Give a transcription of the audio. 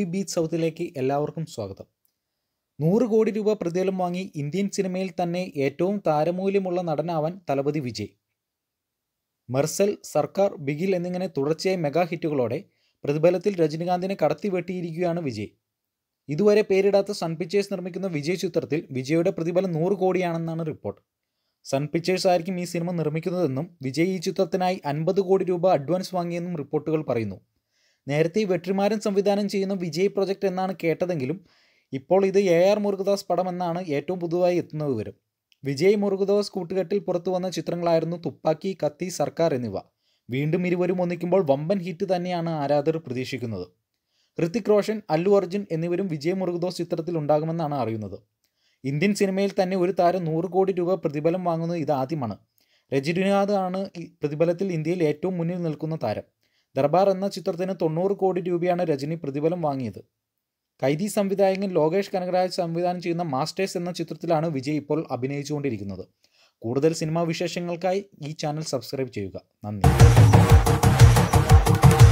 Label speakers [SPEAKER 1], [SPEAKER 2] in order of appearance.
[SPEAKER 1] movie beach സൗത്തിലേക്ക് എല്ലാവർക്കും സ്വാഗതം നൂറ് കോടി രൂപ പ്രതിഫലം വാങ്ങി ഇന്ത്യൻ സിനിമയിൽ തന്നെ ഏറ്റവും താരമൂല്യമുള്ള നടനാവാൻ തലപതി വിജയ് മെർസൽ സർക്കാർ ബിഗിൽ എന്നിങ്ങനെ തുടർച്ചയായ മെഗാ ഹിറ്റുകളോടെ പ്രതിഫലത്തിൽ രജനികാന്തിനെ കടത്തിവെട്ടിയിരിക്കുകയാണ് വിജയ് ഇതുവരെ പേരിടാത്ത സൺ പിക്ചേഴ്സ് നിർമ്മിക്കുന്ന വിജയ് ചിത്രത്തിൽ വിജയുടെ പ്രതിഫലം നൂറ് കോടിയാണെന്നാണ് റിപ്പോർട്ട് സൺ പിക്ചേഴ്സ് ആയിരിക്കും ഈ സിനിമ നിർമ്മിക്കുന്നതെന്നും വിജയ് ഈ ചിത്രത്തിനായി അൻപത് കോടി രൂപ അഡ്വാൻസ് വാങ്ങിയെന്നും റിപ്പോർട്ടുകൾ പറയുന്നു നേരത്തെ വെട്രിമാരൻ സംവിധാനം ചെയ്യുന്ന വിജയ് പ്രൊജക്റ്റ് എന്നാണ് കേട്ടതെങ്കിലും ഇപ്പോൾ ഇത് എ ആർ മുരുകദാസ് പടമെന്നാണ് എന്നാണ് ഏറ്റവും പുതുതായി എത്തുന്ന വിവരം വിജയ് മുരുകദാസ് കൂട്ടുകെട്ടിൽ പുറത്തു വന്ന ചിത്രങ്ങളായിരുന്നു തുപ്പാക്കി കത്തി സർക്കാർ എന്നിവ വീണ്ടും ഇരുവരും ഒന്നിക്കുമ്പോൾ വമ്പൻ ഹിറ്റ് തന്നെയാണ് ആരാധകർ പ്രതീക്ഷിക്കുന്നത് ഋത്തിക് റോഷൻ അല്ലു അർജുൻ എന്നിവരും വിജയ് മുരുകദോസ് ചിത്രത്തിൽ ഉണ്ടാകുമെന്നാണ് അറിയുന്നത് ഇന്ത്യൻ സിനിമയിൽ തന്നെ ഒരു താരം നൂറ് കോടി രൂപ പ്രതിഫലം വാങ്ങുന്നത് ആദ്യമാണ് രജനിനാഥ് ആണ് പ്രതിഫലത്തിൽ ഇന്ത്യയിൽ ഏറ്റവും മുന്നിൽ നിൽക്കുന്ന താരം ദർബാർ എന്ന ചിത്രത്തിന് തൊണ്ണൂറ് കോടി രൂപയാണ് രജനി പ്രതിഫലം വാങ്ങിയത് കൈദി സംവിധായകൻ ലോകേഷ് കനകരാജ് സംവിധാനം ചെയ്യുന്ന മാസ്റ്റേഴ്സ് എന്ന ചിത്രത്തിലാണ് വിജയ് ഇപ്പോൾ അഭിനയിച്ചുകൊണ്ടിരിക്കുന്നത് കൂടുതൽ സിനിമാ വിശേഷങ്ങൾക്കായി ഈ ചാനൽ സബ്സ്ക്രൈബ് ചെയ്യുക നന്ദി